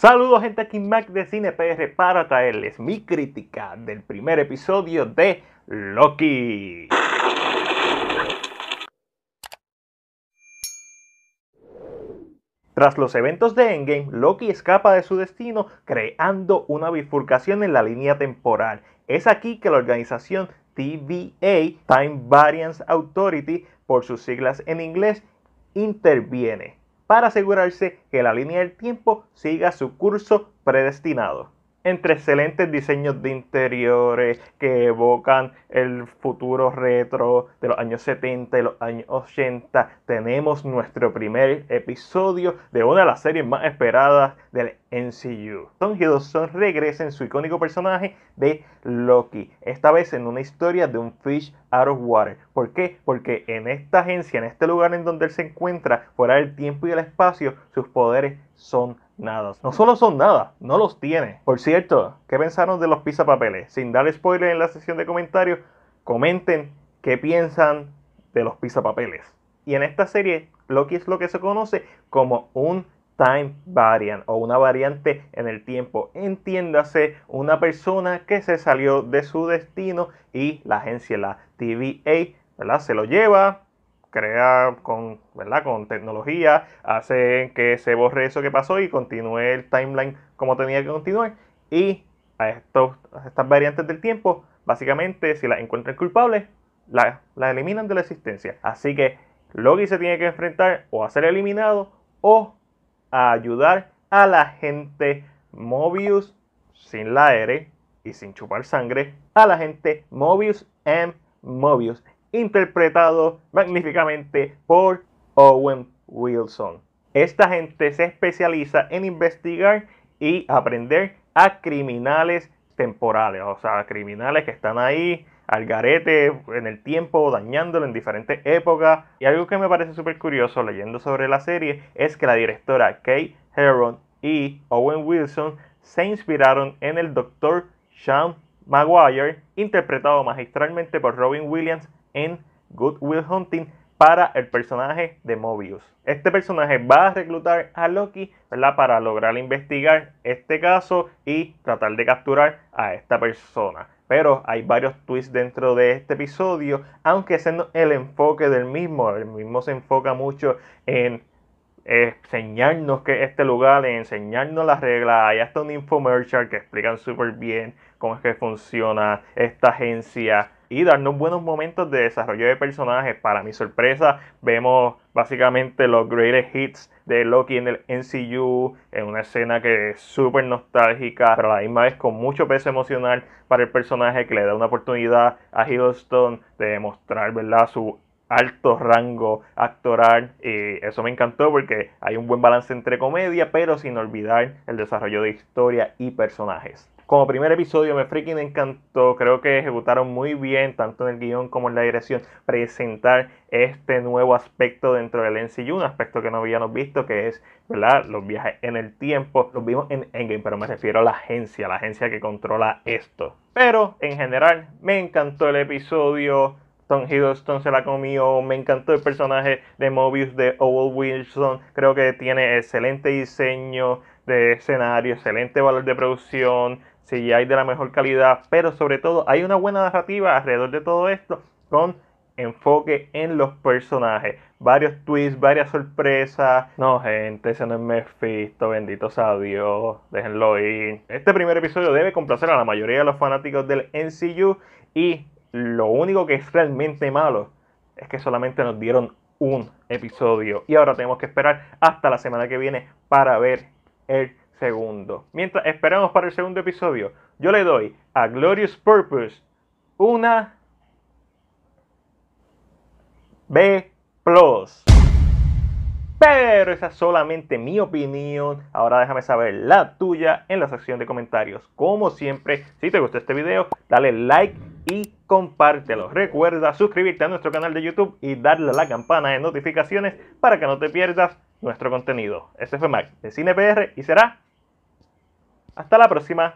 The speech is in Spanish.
Saludos gente aquí Mac de Cine para traerles mi crítica del primer episodio de Loki. Tras los eventos de Endgame, Loki escapa de su destino creando una bifurcación en la línea temporal. Es aquí que la organización TVA, Time Variance Authority, por sus siglas en inglés, interviene para asegurarse que la línea del tiempo siga su curso predestinado entre excelentes diseños de interiores que evocan el futuro retro de los años 70 y los años 80, tenemos nuestro primer episodio de una de las series más esperadas del MCU. Tom Hiddleston regresa en su icónico personaje de Loki, esta vez en una historia de un fish out of water. ¿Por qué? Porque en esta agencia, en este lugar en donde él se encuentra, fuera del tiempo y el espacio, sus poderes son nada. No solo son nada, no los tiene. Por cierto, ¿qué pensaron de los Pizzapapeles? Sin dar spoiler en la sesión de comentarios, comenten qué piensan de los Pizzapapeles. Y en esta serie, Loki es lo que se conoce como un time variant o una variante en el tiempo. Entiéndase, una persona que se salió de su destino y la agencia, la TVA, ¿verdad? Se lo lleva, crea con, ¿verdad? con tecnología, hace que se borre eso que pasó y continúe el timeline como tenía que continuar. Y a, estos, estas variantes del tiempo, básicamente, si las encuentran culpables, las la eliminan de la existencia. Así que Loki se tiene que enfrentar o a ser eliminado o a ayudar a la gente Mobius sin la R y sin chupar sangre, a la gente Mobius M. Mobius interpretado magníficamente por Owen Wilson. Esta gente se especializa en investigar y aprender a criminales temporales, o sea, criminales que están ahí al garete en el tiempo, dañándolo en diferentes épocas. Y algo que me parece súper curioso leyendo sobre la serie es que la directora Kate Herron y Owen Wilson se inspiraron en el Dr. Sean Maguire, interpretado magistralmente por Robin Williams en Good Will Hunting para el personaje de Mobius. Este personaje va a reclutar a Loki para lograr investigar este caso y tratar de capturar a esta persona. Pero hay varios twists dentro de este episodio, aunque siendo el enfoque del mismo, el mismo se enfoca mucho en eh, enseñarnos que este lugar, en enseñarnos las reglas, hay hasta un infomercial que explican súper bien cómo es que funciona esta agencia y darnos buenos momentos de desarrollo de personajes. Para mi sorpresa, vemos básicamente los greatest hits de Loki en el NCU, en una escena que es súper nostálgica, pero a la misma vez con mucho peso emocional para el personaje que le da una oportunidad a houston de demostrar ¿verdad? su alto rango actoral y eso me encantó porque hay un buen balance entre comedia pero sin olvidar el desarrollo de historia y personajes como primer episodio me freaking encantó. Creo que ejecutaron muy bien, tanto en el guión como en la dirección, presentar este nuevo aspecto dentro del NCU, un aspecto que no habíamos visto, que es ¿verdad? los viajes en el tiempo. Los vimos en Endgame, pero me refiero a la agencia, la agencia que controla esto. Pero en general, me encantó el episodio. Tom Hiddleston se la comió. Me encantó el personaje de Mobius de Owen Wilson. Creo que tiene excelente diseño de escenario, excelente valor de producción hay de la mejor calidad, pero sobre todo hay una buena narrativa alrededor de todo esto con enfoque en los personajes. Varios twists, varias sorpresas. No, gente, ese no es Mephisto, bendito sea Dios, déjenlo ir. Este primer episodio debe complacer a la mayoría de los fanáticos del NCU y lo único que es realmente malo es que solamente nos dieron un episodio y ahora tenemos que esperar hasta la semana que viene para ver el segundo. Mientras esperamos para el segundo episodio, yo le doy a Glorious Purpose una B. Pero esa es solamente mi opinión. Ahora déjame saber la tuya en la sección de comentarios. Como siempre, si te gustó este video, dale like y compártelo. Recuerda suscribirte a nuestro canal de YouTube y darle a la campana de notificaciones para que no te pierdas nuestro contenido. Este fue Mac de CinePR y será hasta la próxima.